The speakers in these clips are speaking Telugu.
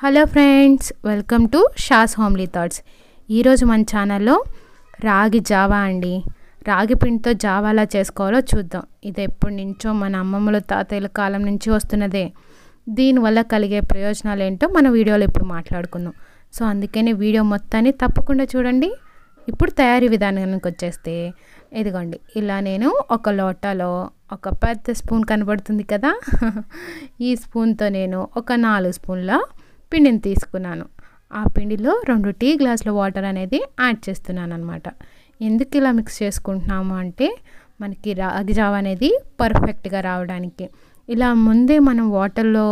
హలో ఫ్రెండ్స్ వెల్కమ్ టు షాస్ హోమ్లీ థాట్స్ ఈరోజు మన ఛానల్లో రాగి జావా అండి రాగి పిండితో జావా ఎలా చేసుకోవాలో చూద్దాం ఇది ఎప్పటి నుంచో మన అమ్మమ్మల తాతయ్యల కాలం నుంచి వస్తున్నదే దీనివల్ల కలిగే ప్రయోజనాలు ఏంటో మన వీడియోలో ఇప్పుడు మాట్లాడుకుందాం సో అందుకనే వీడియో మొత్తాన్ని తప్పకుండా చూడండి ఇప్పుడు తయారీ విధానానికి వచ్చేస్తే ఇదిగోండి ఇలా నేను ఒక లోటాలో ఒక పెద్ద స్పూన్ కనబడుతుంది కదా ఈ స్పూన్తో నేను ఒక నాలుగు స్పూన్ల పిండిని తీసుకున్నాను ఆ పిండిలో రెండు టీ గ్లాసుల వాటర్ అనేది యాడ్ చేస్తున్నాను అనమాట ఎందుకు ఇలా మిక్స్ చేసుకుంటున్నాము అంటే మనకి రాగి జావ అనేది పర్ఫెక్ట్గా రావడానికి ఇలా ముందే మనం వాటర్లో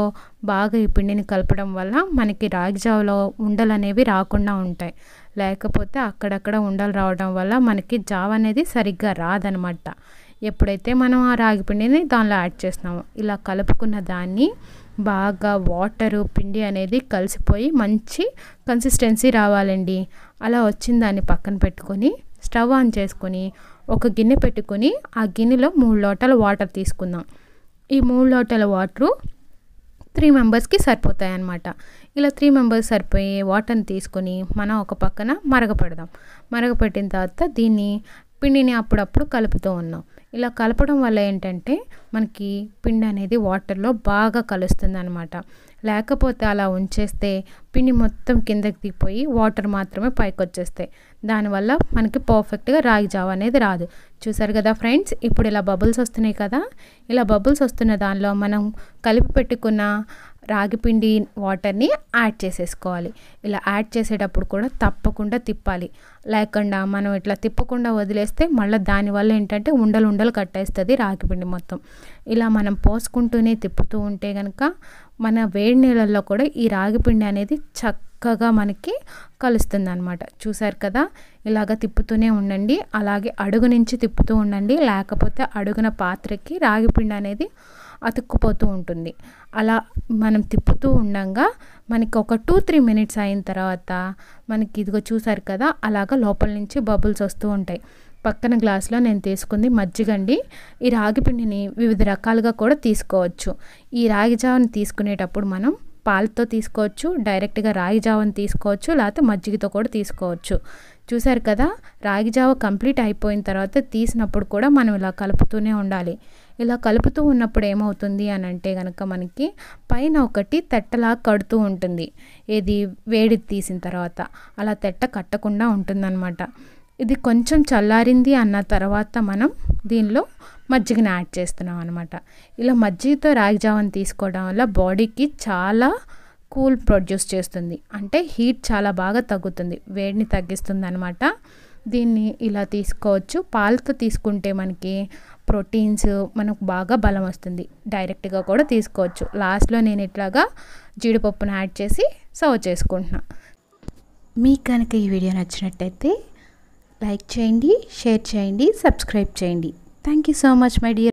బాగా ఈ పిండిని కలపడం వల్ల మనకి రాగి జావలో ఉండలు అనేవి రాకుండా ఉంటాయి లేకపోతే అక్కడక్కడ ఉండలు రావడం వల్ల మనకి జావ అనేది సరిగ్గా రాదనమాట ఎప్పుడైతే మనం ఆ రాగి పిండిని దానిలో యాడ్ చేస్తున్నామో ఇలా కలుపుకున్న దాన్ని బాగా వాటరు పిండి అనేది కలిసిపోయి మంచి కన్సిస్టెన్సీ రావాలండి అలా వచ్చిన దాన్ని పక్కన పెట్టుకొని స్టవ్ ఆన్ చేసుకొని ఒక గిన్నె పెట్టుకొని ఆ గిన్నెలో మూడు లోటల వాటర్ తీసుకుందాం ఈ మూడు లోటల వాటరు త్రీ మెంబర్స్కి సరిపోతాయి అన్నమాట ఇలా త్రీ మెంబర్స్ సరిపోయే వాటర్ని తీసుకొని మనం ఒక పక్కన మరగపెడదాం మరగపెట్టిన తర్వాత దీన్ని పిండిని అప్పుడప్పుడు కలుపుతూ ఉన్నాం ఇలా కలపడం వల్ల ఏంటంటే మనకి పిండి అనేది వాటర్లో బాగా కలుస్తుంది అనమాట లేకపోతే అలా ఉంచేస్తే పిండి మొత్తం కిందకి దిగిపోయి వాటర్ మాత్రమే పైకి వచ్చేస్తాయి దానివల్ల మనకి పర్ఫెక్ట్గా రాగి జావ అనేది రాదు చూసారు కదా ఫ్రెండ్స్ ఇప్పుడు ఇలా బబుల్స్ వస్తున్నాయి కదా ఇలా బబుల్స్ వస్తున్న దానిలో మనం కలిపి పెట్టుకున్న రాగిపిండి వాటర్ని యాడ్ చేసేసుకోవాలి ఇలా యాడ్ చేసేటప్పుడు కూడా తప్పకుండా తిప్పాలి లేకుండా మనం ఇట్లా తిప్పకుండా వదిలేస్తే మళ్ళీ దానివల్ల ఏంటంటే ఉండలు ఉండలు కట్టేస్తుంది రాగిపిండి మొత్తం ఇలా మనం పోసుకుంటూనే తిప్పుతూ ఉంటే కనుక మన వేడి నీళ్ళల్లో కూడా ఈ రాగిపిండి అనేది చక్క చక్కగా మనకి కలుస్తుంది అనమాట చూసారు కదా ఇలాగ తిప్పుతూనే ఉండండి అలాగే అడుగు నుంచి తిప్పుతూ ఉండండి లేకపోతే అడుగున పాత్రకి రాగిపిండి అనేది అతుక్కుపోతూ ఉంటుంది అలా మనం తిప్పుతూ ఉండగా మనకి ఒక టూ త్రీ మినిట్స్ అయిన తర్వాత మనకి ఇదిగో చూసారు కదా అలాగ లోపల నుంచి బబుల్స్ వస్తూ ఉంటాయి పక్కన గ్లాస్లో నేను తీసుకుంది మజ్జిగండి ఈ రాగి పిండిని వివిధ రకాలుగా కూడా తీసుకోవచ్చు ఈ రాగి జావని తీసుకునేటప్పుడు మనం పాలతో తీసుకోవచ్చు డైరెక్ట్గా రాగి జావని తీసుకోవచ్చు లేకపోతే మజ్జిగతో కూడా తీసుకోవచ్చు చూసారు కదా రాగి జావ కంప్లీట్ అయిపోయిన తర్వాత తీసినప్పుడు కూడా మనం ఇలా కలుపుతూనే ఉండాలి ఇలా కలుపుతూ ఉన్నప్పుడు ఏమవుతుంది అని అంటే కనుక మనకి పైన ఒకటి తెట్టలా కడుతూ ఉంటుంది ఏది వేడి తీసిన తర్వాత అలా తెట్ట కట్టకుండా ఉంటుందన్నమాట ఇది కొంచెం చల్లారింది అన్న తర్వాత మనం దీనిలో మజ్జిగని యాడ్ చేస్తున్నాం అనమాట ఇలా మజ్జిగతో రాగి జావని తీసుకోవడం వల్ల బాడీకి చాలా కూల్ ప్రొడ్యూస్ చేస్తుంది అంటే హీట్ చాలా బాగా తగ్గుతుంది వేడిని తగ్గిస్తుంది అనమాట దీన్ని ఇలా తీసుకోవచ్చు పాలతో తీసుకుంటే మనకి ప్రోటీన్స్ మనకు బాగా బలం వస్తుంది డైరెక్ట్గా కూడా తీసుకోవచ్చు లాస్ట్లో నేను ఇట్లాగా జీడిపప్పును యాడ్ చేసి సర్వ్ చేసుకుంటున్నాను మీకు కనుక ఈ వీడియో నచ్చినట్టయితే లైక్ చేయండి షేర్ చేయండి సబ్స్క్రైబ్ చేయండి thank you so much my dear